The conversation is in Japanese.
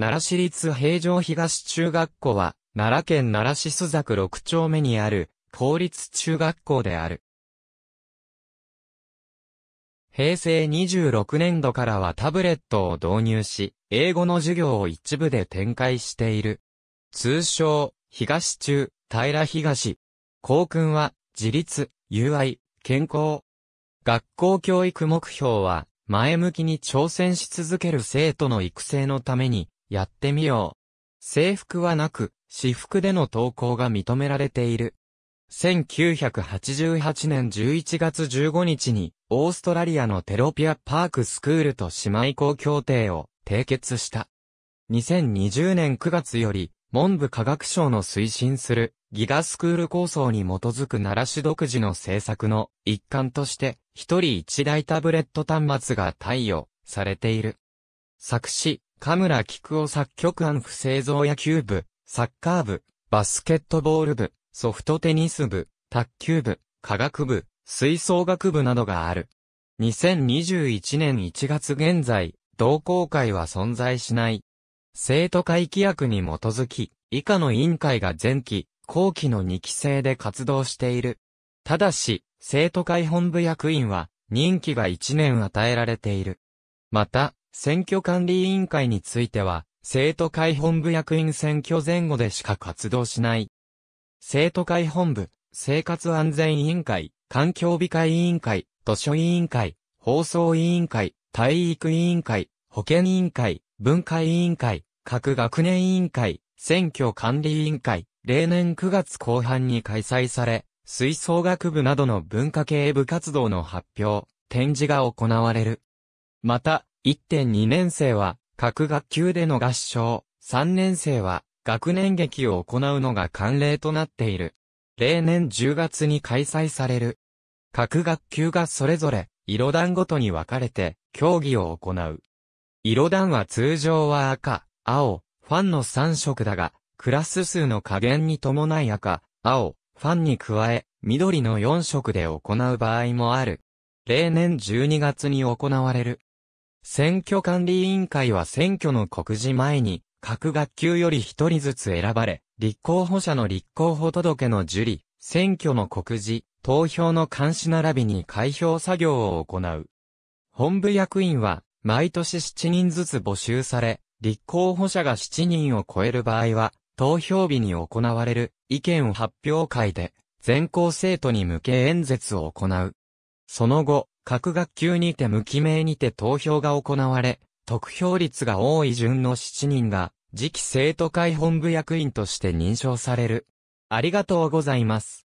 奈良市立平城東中学校は、奈良県奈良市須作6丁目にある、公立中学校である。平成26年度からはタブレットを導入し、英語の授業を一部で展開している。通称、東中、平東。校訓は、自立、友愛、健康。学校教育目標は、前向きに挑戦し続ける生徒の育成のために、やってみよう。制服はなく、私服での投稿が認められている。1988年11月15日に、オーストラリアのテロピアパークスクールと姉妹校協定を締結した。2020年9月より、文部科学省の推進するギガスクール構想に基づく奈良市独自の政策の一環として、一人一台タブレット端末が貸与されている。作詞、カムラキクオ作曲案不製造野球部、サッカー部、バスケットボール部、ソフトテニス部、卓球部、科学部、吹奏楽部などがある。2021年1月現在、同好会は存在しない。生徒会規約に基づき、以下の委員会が前期、後期の2期生で活動している。ただし、生徒会本部役員は、任期が1年与えられている。また、選挙管理委員会については、生徒会本部役員選挙前後でしか活動しない。生徒会本部、生活安全委員会、環境美会委員会、図書委員会、放送委員会、体育委員会、保健委員会、文化委員会、各学年委員会、選挙管理委員会、例年9月後半に開催され、吹奏楽部などの文化系部活動の発表、展示が行われる。また、1.2年生は各学級での合唱、3年生は学年劇を行うのが慣例となっている。例年10月に開催される。各学級がそれぞれ色団ごとに分かれて競技を行う。色団は通常は赤、青、ファンの3色だが、クラス数の加減に伴い赤、青、ファンに加え、緑の4色で行う場合もある。例年12月に行われる。選挙管理委員会は選挙の告示前に、各学級より一人ずつ選ばれ、立候補者の立候補届の受理、選挙の告示、投票の監視並びに開票作業を行う。本部役員は、毎年7人ずつ募集され、立候補者が7人を超える場合は、投票日に行われる意見発表会で、全校生徒に向け演説を行う。その後、各学級にて無記名にて投票が行われ、得票率が多い順の7人が、次期生徒会本部役員として認証される。ありがとうございます。